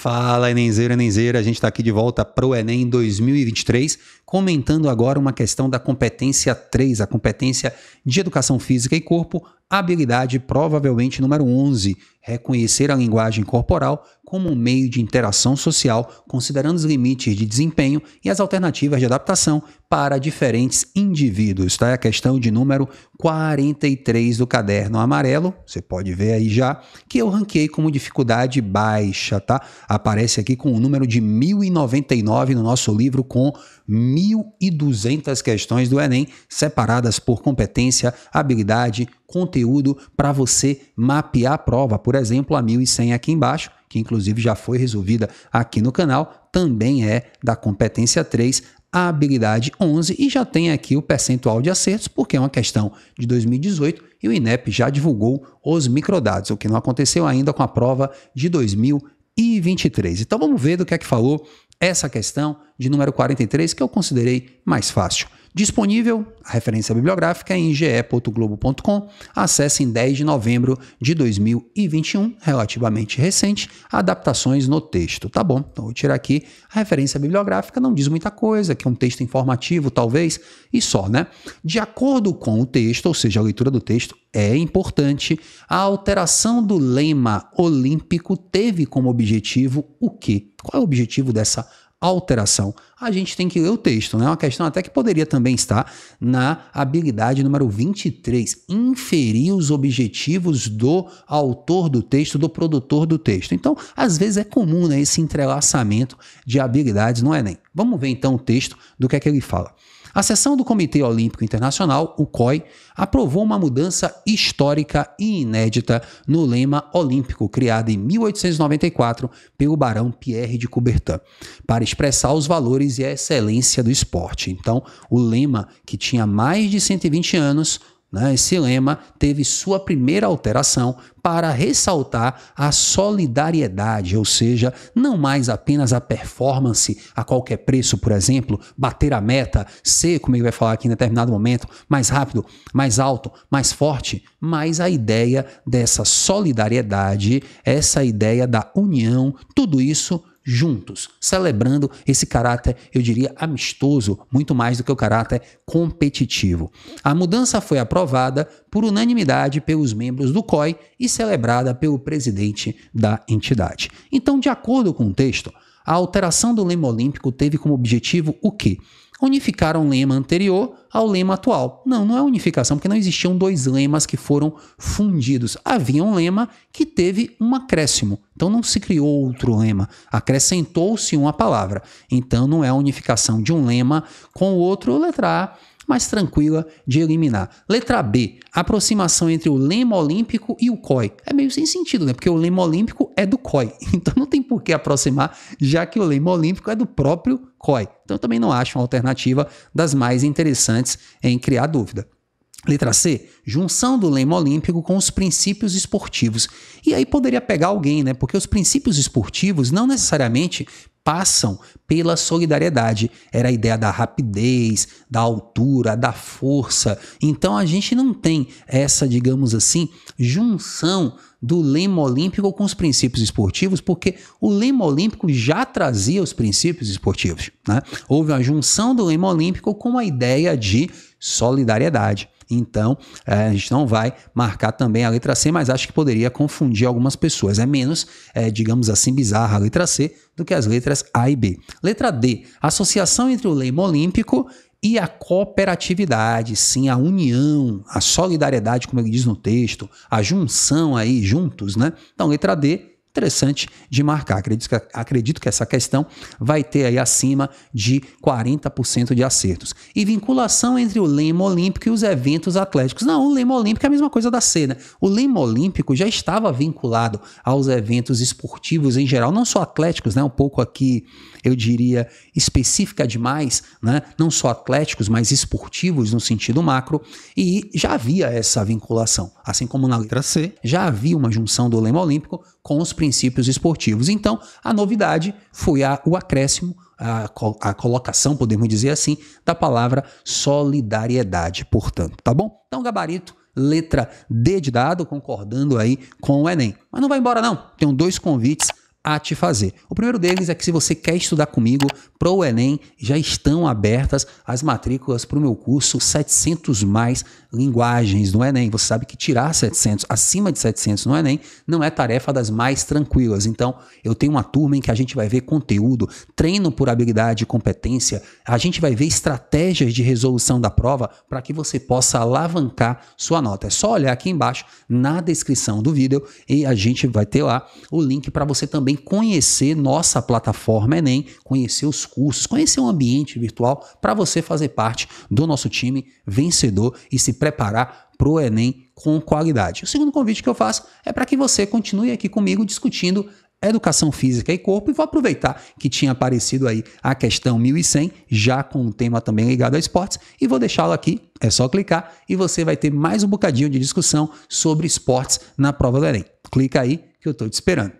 Fala Enenzeiro, Enenzeira, a gente está aqui de volta para o Enem 2023, comentando agora uma questão da competência 3, a competência de Educação Física e Corpo, habilidade provavelmente número 11, reconhecer a linguagem corporal como um meio de interação social, considerando os limites de desempenho e as alternativas de adaptação para diferentes indivíduos. Está É a questão de número 43 do caderno amarelo, você pode ver aí já, que eu ranquei como dificuldade baixa, tá? Aparece aqui com o número de 1099 no nosso livro com 1200 questões do ENEM separadas por competência, habilidade, conteúdo para você mapear a prova, por exemplo, a 1100 aqui embaixo que inclusive já foi resolvida aqui no canal, também é da competência 3, a habilidade 11 e já tem aqui o percentual de acertos, porque é uma questão de 2018 e o INEP já divulgou os microdados, o que não aconteceu ainda com a prova de 2023. Então vamos ver do que é que falou essa questão de número 43 que eu considerei mais fácil. Disponível a referência bibliográfica é em ge.globo.com, acesso em 10 de novembro de 2021, relativamente recente, adaptações no texto, tá bom? Então vou tirar aqui a referência bibliográfica, não diz muita coisa, que é um texto informativo talvez, e só, né? De acordo com o texto, ou seja, a leitura do texto, é importante, a alteração do lema olímpico teve como objetivo o quê? Qual é o objetivo dessa alteração. A gente tem que ler o texto, né? É uma questão até que poderia também estar na habilidade número 23, inferir os objetivos do autor do texto, do produtor do texto. Então, às vezes é comum né, esse entrelaçamento de habilidades no é, Enem. Vamos ver então o texto do que é que ele fala. A sessão do Comitê Olímpico Internacional, o COI, aprovou uma mudança histórica e inédita no lema olímpico criado em 1894 pelo barão Pierre de Coubertin, para expressar os valores e a excelência do esporte. Então, o lema que tinha mais de 120 anos né? Esse lema teve sua primeira alteração para ressaltar a solidariedade, ou seja, não mais apenas a performance a qualquer preço, por exemplo, bater a meta, ser, como ele vai falar aqui em determinado momento, mais rápido, mais alto, mais forte, mas a ideia dessa solidariedade, essa ideia da união, tudo isso juntos, celebrando esse caráter, eu diria, amistoso, muito mais do que o caráter competitivo. A mudança foi aprovada por unanimidade pelos membros do COI e celebrada pelo presidente da entidade. Então, de acordo com o texto, a alteração do lema olímpico teve como objetivo o quê? unificar um lema anterior ao lema atual. Não, não é unificação, porque não existiam dois lemas que foram fundidos. Havia um lema que teve um acréscimo. Então não se criou outro lema, acrescentou-se uma palavra. Então não é a unificação de um lema com o outro, letra A, mais tranquila de eliminar. Letra B, aproximação entre o lema olímpico e o COI. É meio sem sentido, né? Porque o lema olímpico é do COI. Então não tem por que aproximar, já que o lema olímpico é do próprio COI. Então eu também não acho uma alternativa das mais interessantes em criar dúvida. Letra C, junção do lema olímpico com os princípios esportivos. E aí poderia pegar alguém, né? Porque os princípios esportivos não necessariamente passam pela solidariedade. Era a ideia da rapidez, da altura, da força. Então a gente não tem essa, digamos assim, junção do lema olímpico com os princípios esportivos, porque o lema olímpico já trazia os princípios esportivos. Né? Houve uma junção do lema olímpico com a ideia de solidariedade. Então, é, a gente não vai marcar também a letra C, mas acho que poderia confundir algumas pessoas. É menos, é, digamos assim, bizarra a letra C do que as letras A e B. Letra D, associação entre o lema olímpico e a cooperatividade, sim, a união, a solidariedade, como ele diz no texto, a junção aí juntos, né? Então, letra D, interessante de marcar. Acredito que, acredito que essa questão vai ter aí acima de 40% de acertos. E vinculação entre o lema olímpico e os eventos atléticos. Não, o lema olímpico é a mesma coisa da cena. O lema olímpico já estava vinculado aos eventos esportivos em geral, não só atléticos, né? Um pouco aqui, eu diria, específica demais, né? Não só atléticos, mas esportivos no sentido macro. E já havia essa vinculação, assim como na letra C, já havia uma junção do lema olímpico com os princípios princípios esportivos. Então, a novidade foi a, o acréscimo, a, a colocação, podemos dizer assim, da palavra solidariedade, portanto, tá bom? Então, gabarito letra D de dado, concordando aí com o Enem. Mas não vai embora não, tenho dois convites a te fazer. O primeiro deles é que se você quer estudar comigo para o Enem, já estão abertas as matrículas para o meu curso 700 mais linguagens no Enem. Você sabe que tirar 700 acima de 700 no Enem não é tarefa das mais tranquilas. Então, eu tenho uma turma em que a gente vai ver conteúdo, treino por habilidade e competência, a gente vai ver estratégias de resolução da prova para que você possa alavancar sua nota. É só olhar aqui embaixo na descrição do vídeo e a gente vai ter lá o link para você também também conhecer nossa plataforma Enem, conhecer os cursos, conhecer o ambiente virtual para você fazer parte do nosso time vencedor e se preparar para o Enem com qualidade. O segundo convite que eu faço é para que você continue aqui comigo discutindo educação física e corpo e vou aproveitar que tinha aparecido aí a questão 1100, já com um tema também ligado a esportes, e vou deixá-lo aqui, é só clicar e você vai ter mais um bocadinho de discussão sobre esportes na prova do Enem. Clica aí que eu estou te esperando.